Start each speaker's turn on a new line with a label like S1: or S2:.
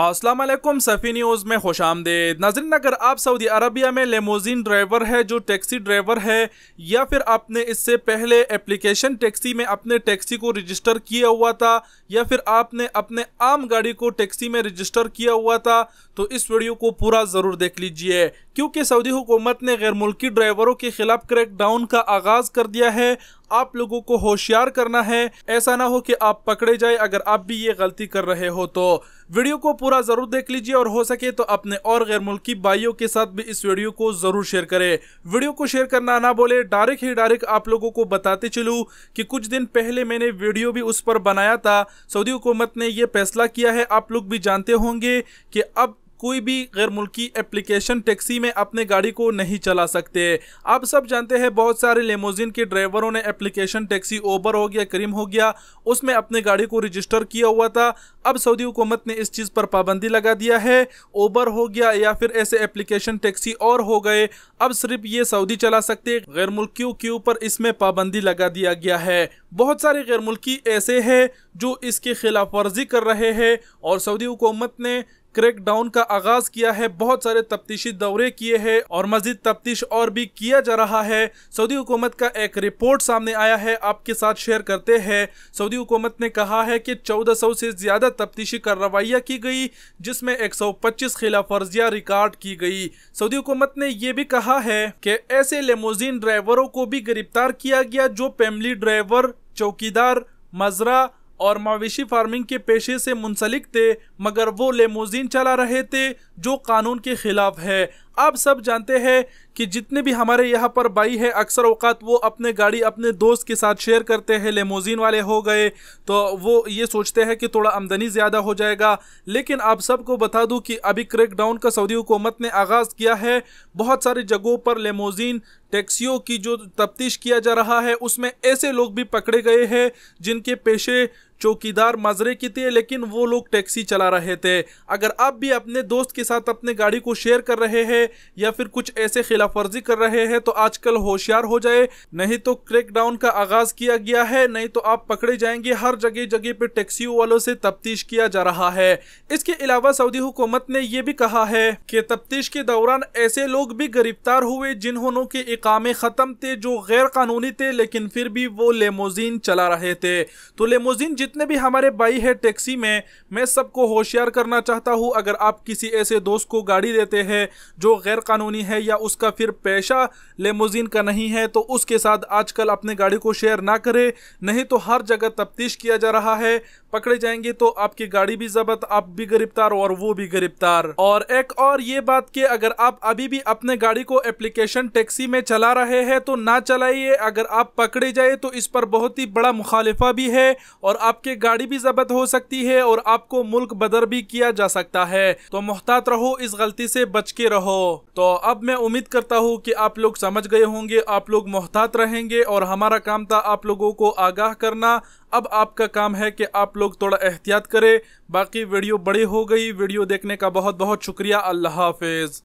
S1: Aslam सफ़ी news में खुश आमदेद नाजरन अगर आप सऊदी अरबिया में लेमोजिन ड्राइवर है जो टैक्सी ड्राइवर है या फिर आपने इससे पहले एप्लीकेशन टैक्सी में अपने टैक्सी को रजिस्टर किया हुआ था या फिर आपने अपने आम गाड़ी को टैक्सी में रजिस्टर किया हुआ था तो इस वीडियो को पूरा ज़रूर देख लीजिए क्योंकि सऊदी हुकूमत ने गैर मुल्की ड्राइवरों के खिलाफ क्रैकडाउन का आगाज़ कर दिया है आप लोगों को होशियार करना है ऐसा ना हो कि आप पकड़े जाए अगर आप भी ये गलती कर रहे हो तो वीडियो को पूरा जरूर देख लीजिए और हो सके तो अपने और गैर मुल्की भाइयों के साथ भी इस वीडियो को जरूर शेयर करें वीडियो को शेयर करना ना बोले डायरेक्ट ही डायरेक्ट आप लोगों को बताते चलूँ कि कुछ दिन पहले मैंने वीडियो भी उस पर बनाया था सऊदी हुकूमत ने यह फैसला किया है आप लोग भी जानते होंगे कि अब कोई भी गैर मुल्की एप्लीकेशन टैक्सी में अपने गाड़ी को नहीं चला सकते आप सब जानते हैं बहुत सारे लेमोजिन के ड्राइवरों ने एप्लीकेशन टैक्सी ओबर हो गया करीम हो गया उसमें अपने गाड़ी को रजिस्टर किया हुआ था अब सऊदी हुकूमत ने इस चीज़ पर पाबंदी लगा दिया है ओबर हो गया या फिर ऐसे एप्लीकेशन टैक्सी और हो गए अब सिर्फ ये सऊदी चला सकते गैर मुल्कियों के ऊपर इसमें पाबंदी लगा दिया गया है बहुत सारे गैर मुल्की ऐसे हैं जो इसके खिलाफ वर्जी कर रहे हैं और सऊदी हुकूमत ने डाउन का आगाज किया है बहुत सारे तफ्तीशी दौरे किए हैं और मजीद तफ्तीश और भी किया जा रहा है सऊदी हुकूमत का एक रिपोर्ट सामने आया है आपके साथ शेयर करते हैं सऊदी हुकूमत ने कहा है कि 1400 से ज़्यादा तफ्तीशी कार्रवाइयाँ की गई जिसमें 125 खिलाफ वर्जियाँ रिकॉर्ड की गई सऊदी हुकूमत ने यह भी कहा है कि ऐसे लेमोजिन ड्राइवरों को भी गिरफ्तार किया गया जो फैमिली ड्राइवर चौकीदार मजरा और मवेशी फार्मिंग के पेशे से मुंसलिक थे मगर वो लेमोजीन चला रहे थे जो कानून के खिलाफ है आप सब जानते हैं कि जितने भी हमारे यहाँ पर बाई है अक्सर अवकात वो अपने गाड़ी अपने दोस्त के साथ शेयर करते हैं लेमोजीन वाले हो गए तो वो ये सोचते हैं कि थोड़ा आमदनी ज़्यादा हो जाएगा लेकिन आप सबको बता दूं कि अभी डाउन का सऊदी हुकूमत ने आगाज़ किया है बहुत सारी जगहों पर लेमोजीन टैक्सियों की जो तफ्तीश किया जा रहा है उसमें ऐसे लोग भी पकड़े गए हैं जिनके पेशे चौकीदार मजरे की थे लेकिन वो लोग टैक्सी चला रहे थे अगर आप भी अपने दोस्त के साथ अपने गाड़ी को शेयर कर रहे हैं या फिर कुछ ऐसे खिलाफ वर्जी कर रहे हैं तो आजकल होशियार हो जाए नहीं तो क्रेक डाउन का आगाज किया गया है नहीं तो आप पकड़े जाएंगे हर जगह जगह पे टैक्सी वालों से तफ्तीश किया जा रहा है इसके अलावा सऊदी हुकूमत ने यह भी कहा है कि तफ्तीश के दौरान ऐसे लोग भी गिरफ्तार हुए जिन्होंने के इकामे खत्म थे जो गैर कानूनी थे लेकिन फिर भी वो लेमोजीन चला रहे थे तो लेमोजीन जित जितने भी हमारे भाई है टैक्सी में मैं सबको होशियार करना चाहता हूँ अगर आप किसी ऐसे दोस्त को गाड़ी देते हैं जो गैर कानूनी है या उसका फिर पेशा लेमोजिन का नहीं है तो उसके साथ आजकल अपने गाड़ी को शेयर ना करें नहीं तो हर जगह तफ्तीश किया जा रहा है पकड़े जाएंगे तो आपकी गाड़ी भी जबत आप भी गिरफ्तार और वो भी गिरफ्तार और एक और ये बात कि अगर आप अभी भी अपने गाड़ी को एप्लीकेशन टैक्सी में चला रहे हैं तो ना चलाइए अगर आप पकड़े जाए तो इस पर बहुत ही बड़ा मुखालिफा भी है और आप आपके गाड़ी भी जब्त हो सकती है और आपको मुल्क बदर भी किया जा सकता है तो मोहतात रहो इस गलती से बच के रहो तो अब मैं उम्मीद करता हूँ कि आप लोग समझ गए होंगे आप लोग मोहतात रहेंगे और हमारा काम था आप लोगों को आगाह करना अब आपका काम है कि आप लोग थोड़ा एहतियात करें बाकी वीडियो बड़ी हो गई वीडियो देखने का बहुत बहुत शुक्रिया अल्लाह हाफिज़